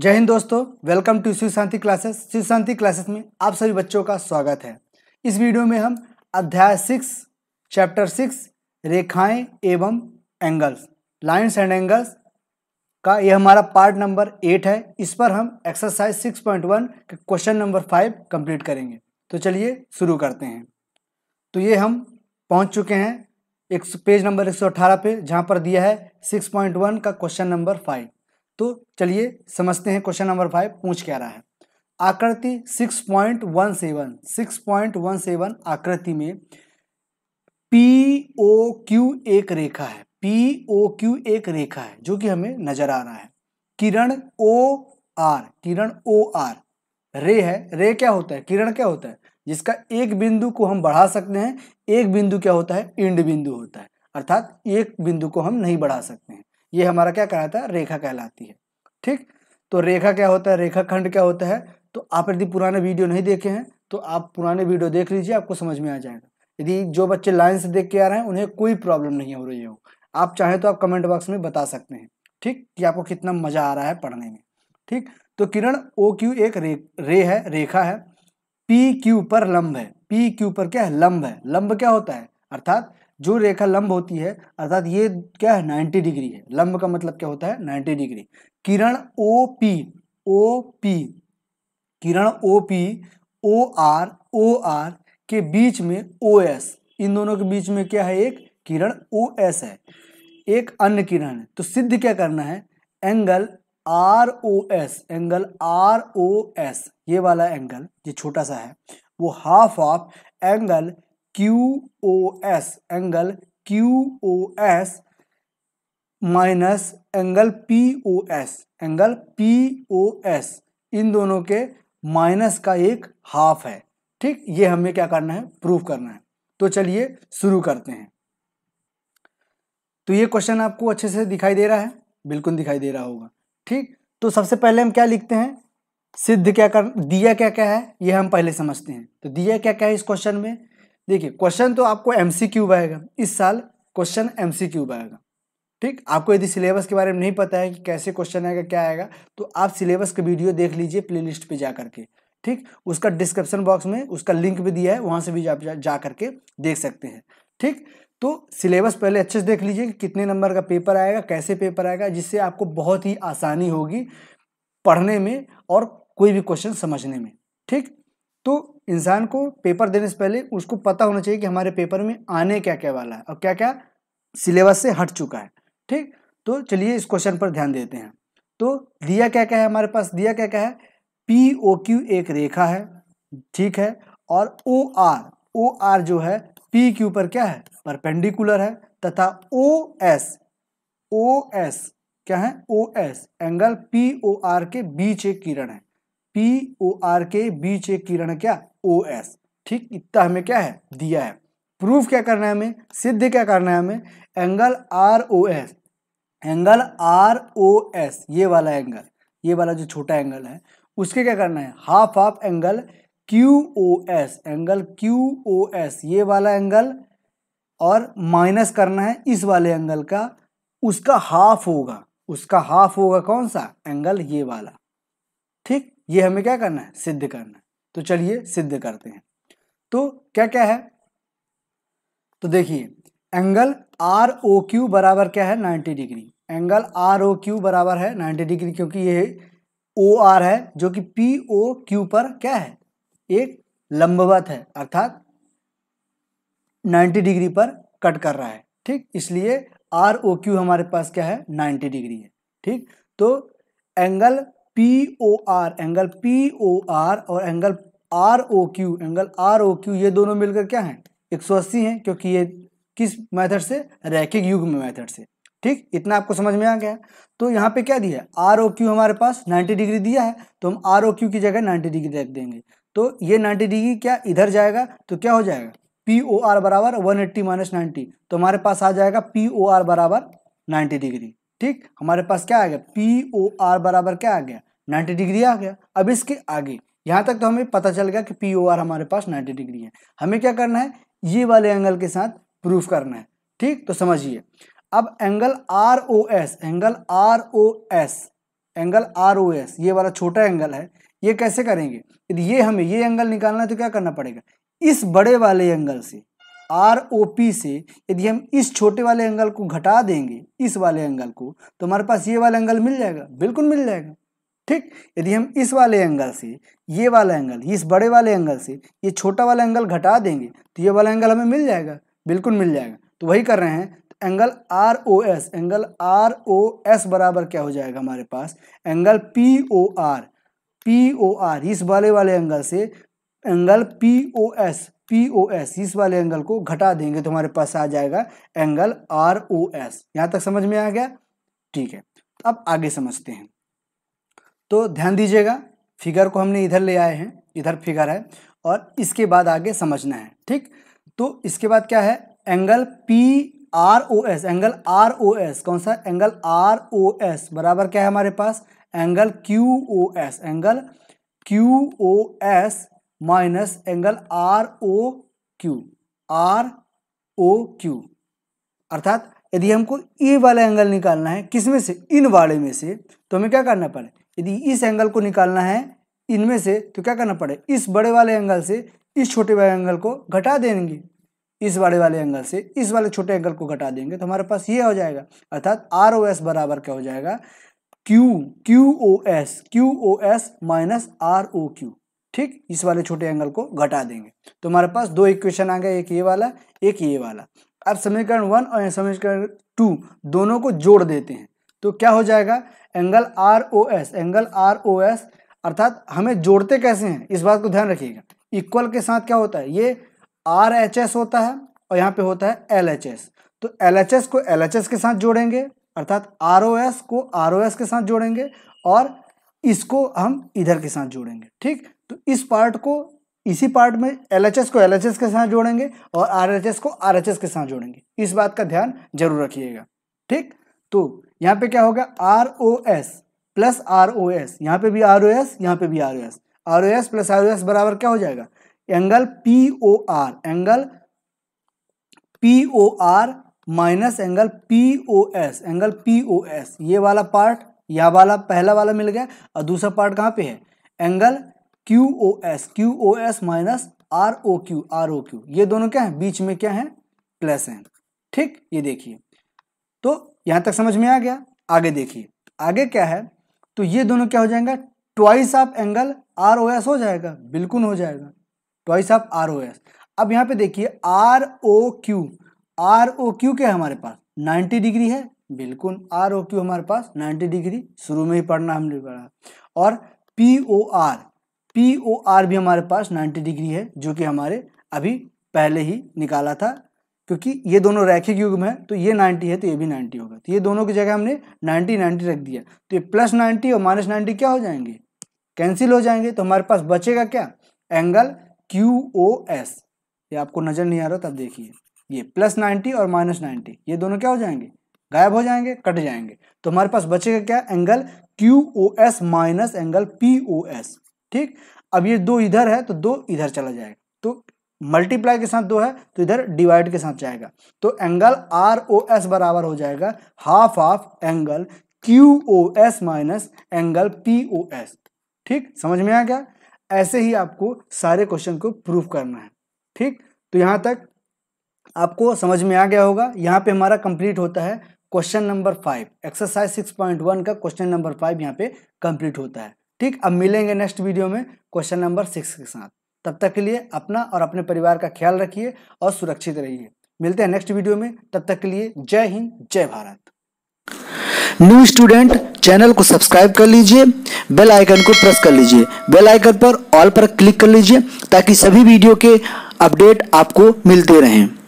जय हिंद दोस्तों welcome to Shiv Shanti classes Shiv Shanti classes में आप सभी बच्चों का स्वागत है इस वीडियो में हम अध्याय सिक्स चैप्टर सिक्स रेखाएं एवं एंगल्स लाइन्स एंड एंगल्स का यह हमारा पार्ट नंबर एट है इस पर हम एक्सरसाइज सिक्स पॉइंट वन के क्वेश्चन नंबर फाइव कंप्लीट करेंगे तो चलिए शुरू करते हैं तो ये हम पहुँच चुके हैं एक पेज नंबर एक सौ अट्ठारह पे जहाँ पर दिया है सिक्स पॉइंट वन का क्वेश्चन नंबर फाइव तो चलिए समझते हैं क्वेश्चन नंबर फाइव पूछ क्या रहा है आकृति 6.17 6.17 आकृति में पी ओ क्यू एक रेखा है पी ओ क्यू एक रेखा है जो कि हमें नजर आ रहा है किरण ओ आर किरण ओ आर रे है रे क्या होता है किरण क्या होता है जिसका एक बिंदु को हम बढ़ा सकते हैं एक बिंदु क्या होता है इंड बिंदु होता है अर्थात एक बिंदु को हम नहीं बढ़ा सकते हैं ये हमारा क्या कहलाता है रेखा कहलाती है ठीक तो रेखा क्या होता है रेखा खंड क्या होता है तो आप यदि पुराने वीडियो नहीं देखे हैं तो आप पुराने वीडियो देख लीजिए आपको समझ में आ जाएगा यदि जो बच्चे लाइन से देख के आ रहे हैं उन्हें कोई प्रॉब्लम नहीं हो रही हो आप चाहें तो आप कमेंट बॉक्स में बता सकते हैं ठीक कि आपको कितना मजा आ रहा है पढ़ने में ठीक तो किरण ओ क्यू एक रे रे है रेखा है पी क्यू पर लंब है पी क्यू पर क्या है लंब है लंब क्या होता है अर्थात जो रेखा लंब होती है अर्थात ये क्या है नाइन्टी डिग्री है लंब का मतलब क्या होता है नाइन्टी डिग्री किरण ओ पी ओ पी किरण O P O R O R के बीच में ओ एस इन दोनों के बीच में क्या है एक किरण ओ एस है एक अन्य किरण है तो सिद्ध क्या करना है angle R O S angle R O S ये वाला एंगल ये छोटा सा है वो half of angle Q O S angle Q O S minus angle P O S angle P O S इन दोनों के माइनस का एक हाफ है ठीक ये हमें क्या करना है प्रूव करना है तो चलिए शुरू करते हैं तो ये क्वेश्चन आपको अच्छे से दिखाई दे रहा है बिल्कुल दिखाई दे रहा होगा ठीक तो सबसे पहले हम क्या लिखते हैं सिद्ध क्या कर दिया क्या क्या है ये हम पहले समझते हैं तो दिया क्या क्या है इस क्वेश्चन में देखिए क्वेश्चन तो आपको एम सी क्यूब आएगा इस साल क्वेश्चन एम सी क्यूब आएगा ठीक आपको यदि सिलेबस के बारे में नहीं पता है कि कैसे क्वेश्चन आएगा क्या आएगा तो आप सिलेबस का वीडियो देख लीजिए प्लेलिस्ट पे जा करके ठीक उसका डिस्क्रिप्शन बॉक्स में उसका लिंक भी दिया है वहाँ से भी आप जा, जा करके देख सकते हैं ठीक तो सिलेबस पहले अच्छे से देख लीजिए कि कितने नंबर का पेपर आएगा कैसे पेपर आएगा जिससे आपको बहुत ही आसानी होगी पढ़ने में और कोई भी क्वेश्चन समझने में ठीक तो इंसान को पेपर देने से पहले उसको पता होना चाहिए कि हमारे पेपर में आने क्या क्या वाला है और क्या क्या सिलेबस से हट चुका है ठीक तो चलिए इस क्वेश्चन पर ध्यान देते हैं तो दिया क्या क्या है हमारे पास दिया क्या क्या है पी ओ क्यू एक रेखा है ठीक है और ओ आर ओ आर जो है पी क्यू पर क्या है परपेंडिकुलर है तथा ओ एस ओ एस क्या है O S angle P O R के बीच एक किरण है पी ओ आर के बीच एक किरण क्या ओ एस ठीक इतना हमें क्या है दिया है प्रूफ क्या करना है हमें सिद्ध क्या करना है हमें angle R O S angle R O S ये वाला एंगल ये वाला जो छोटा एंगल है उसके क्या करना है half half angle Q O S angle Q O S ये वाला एंगल और माइनस करना है इस वाले एंगल का उसका हाफ होगा उसका हाफ होगा कौन सा एंगल ये वाला ठीक ये हमें क्या करना है सिद्ध करना है तो चलिए सिद्ध करते हैं तो क्या क्या है तो देखिए एंगल आर ओ क्यू बराबर क्या है 90 degree angle R O Q बराबर है 90 डिग्री क्योंकि ये ओ आर है जो कि पी ओ क्यू पर क्या है एक लंबवत है अर्थात 90 डिग्री पर कट कर रहा है ठीक इसलिए आर ओ क्यू हमारे पास क्या है 90 डिग्री है ठीक तो angle P O R angle P O R और angle R O Q angle R O Q ये दोनों मिलकर क्या हैं 180 हैं क्योंकि ये किस मेथड से रैखिक युग में मेथड से ठीक इतना आपको समझ में आ गया तो यहाँ पे क्या दिया है आर ओ क्यू हमारे पास 90 डिग्री दिया है तो हम आर ओ क्यू की जगह 90 डिग्री रख देंगे तो ये 90 डिग्री क्या इधर जाएगा तो क्या हो जाएगा पी ओ आर बराबर वन एट्टी माइनस नाइन्टी तो हमारे पास आ जाएगा पी ओ आर बराबर नाइन्टी डिग्री ठीक हमारे पास क्या आ गया पी ओ आर बराबर क्या आ गया 90 डिग्री आ गया अब इसके आगे यहाँ तक तो हमें पता चल गया कि पी ओ आर हमारे पास 90 डिग्री है हमें क्या करना है ये वाले एंगल के साथ प्रूफ करना है ठीक तो समझिए अब angle R O S angle R O S angle R O S ये वाला छोटा एंगल है ये कैसे करेंगे यदि ये हमें ये एंगल निकालना है तो क्या करना पड़ेगा इस बड़े वाले एंगल से आर ओ पी से यदि हम इस छोटे वाले एंगल को घटा देंगे इस वाले एंगल को तो हमारे पास ये वाला एंगल मिल जाएगा बिल्कुल मिल जाएगा ठीक यदि हम इस वाले एंगल से ये वाला एंगल इस बड़े वाले एंगल से ये छोटा वाला एंगल घटा देंगे तो ये वाला एंगल हमें मिल जाएगा बिल्कुल मिल जाएगा तो वही कर रहे हैं तो angle R O S angle R O S बराबर क्या हो जाएगा हमारे पास angle P O R P O R इस वाले वाले एंगल से angle P O S P O S इस वाले एंगल को घटा देंगे तो हमारे पास आ जाएगा एंगल आर ओ एस यहाँ तक समझ में आ गया ठीक है अब आगे समझते हैं तो ध्यान दीजिएगा फिगर को हमने इधर ले आए हैं इधर फिगर है और इसके बाद आगे समझना है ठीक तो इसके बाद क्या है angle P R O S angle R O S कौन सा एंगल आर ओ एस बराबर क्या है हमारे पास angle Q O S angle Q O S minus angle R O Q R O Q अर्थात यदि हमको ए वाला एंगल निकालना है किसमें से इन वाले में से तो हमें क्या करना पड़े यदि इस एंगल को निकालना है इनमें से तो क्या करना पड़े इस बड़े वाले एंगल से इस छोटे वाले एंगल को घटा देंगे इस बड़े वाले एंगल से इस वाले छोटे एंगल को घटा देंगे तो हमारे पास ये हो जाएगा अर्थात आर ओ एस बराबर क्या हो जाएगा Q Q O S Q O S minus R O Q ठीक इस वाले छोटे एंगल को घटा देंगे तो हमारे पास दो इक्वेशन आ गए एक ये वाला एक ये वाला अब समीकरण वन और समीकरण टू दोनों को जोड़ देते हैं तो क्या हो जाएगा angle R O S angle R O S अर्थात हमें जोड़ते कैसे हैं इस बात को ध्यान रखिएगा इक्वल के साथ क्या होता है ये आर एच एस होता है और यहाँ पे होता है एल एच एस तो एल एच एस को एल एच एस के साथ जोड़ेंगे अर्थात आर ओ एस को आर ओ एस के साथ जोड़ेंगे और इसको हम इधर के साथ जोड़ेंगे ठीक तो इस पार्ट को इसी पार्ट में एल को एल के साथ जोड़ेंगे और आर को आर के साथ जोड़ेंगे इस बात का ध्यान जरूर रखिएगा ठीक तो यहाँ पे क्या होगा R O S plus R O S यहाँ पे भी आर ओ एस यहाँ पे भी R O S R O S plus R O S बराबर क्या हो जाएगा angle P O R angle P O R minus angle P O S angle P O S ये वाला पार्ट या वाला पहला वाला मिल गया और दूसरा पार्ट कहाँ पे है angle Q O S Q O S minus R O Q R O Q ये दोनों क्या है बीच में क्या है प्लस है ठीक ये देखिए तो यहां तक समझ में आ गया आगे देखिए आगे क्या है तो ये दोनों क्या हो जाएगा twice of angle R O S हो जाएगा बिल्कुल हो जाएगा twice of R O S अब यहाँ पे देखिए R O Q R O Q क्या है हमारे पास 90 डिग्री है बिल्कुल आर ओ क्यू हमारे पास 90 डिग्री शुरू में ही पढ़ना हमने पढ़ा और P O R P O R भी हमारे पास 90 डिग्री है जो कि हमारे अभी पहले ही निकाला था क्योंकि ये दोनों रैखिक युग्म है तो ये 90 है तो ये भी 90 होगा तो ये दोनों की जगह हमने 90 90 रख दिया तो ये प्लस 90 और माइनस 90 क्या हो जाएंगे कैंसिल हो जाएंगे तो हमारे पास बचेगा क्या एंगल क्यू ओ एस ये आपको नज़र नहीं आ रहा तब देखिए ये प्लस नाइन्टी और माइनस नाइन्टी ये दोनों क्या हो जाएंगे गायब हो जाएंगे कट जाएंगे तो हमारे पास बचेगा क्या angle Q O S minus angle P O S ठीक अब ये दो इधर है तो दो इधर चला जाएगा तो मल्टीप्लाई के साथ दो है तो इधर डिवाइड के साथ जाएगा तो एंगल आर ओ एस बराबर हो जाएगा half of angle Q O S minus angle P O S ठीक समझ में आ गया ऐसे ही आपको सारे क्वेश्चन को प्रूव करना है ठीक तो यहां तक आपको समझ में आ गया होगा यहां पे हमारा कंप्लीट होता है question number five exercise six point one का क्वेश्चन नंबर फाइव यहाँ पे कंप्लीट होता है ठीक अब मिलेंगे नेक्स्ट वीडियो में क्वेश्चन नंबर सिक्स के साथ तब तक के लिए अपना और अपने परिवार का ख्याल रखिए और सुरक्षित रहिए मिलते हैं नेक्स्ट वीडियो में तब तक के लिए जय हिंद जय भारत न्यू स्टूडेंट चैनल को सब्सक्राइब कर लीजिए बेल आइकन को प्रेस कर लीजिए बेल आइकन पर ऑल पर क्लिक कर लीजिए ताकि सभी वीडियो के अपडेट आपको मिलते रहें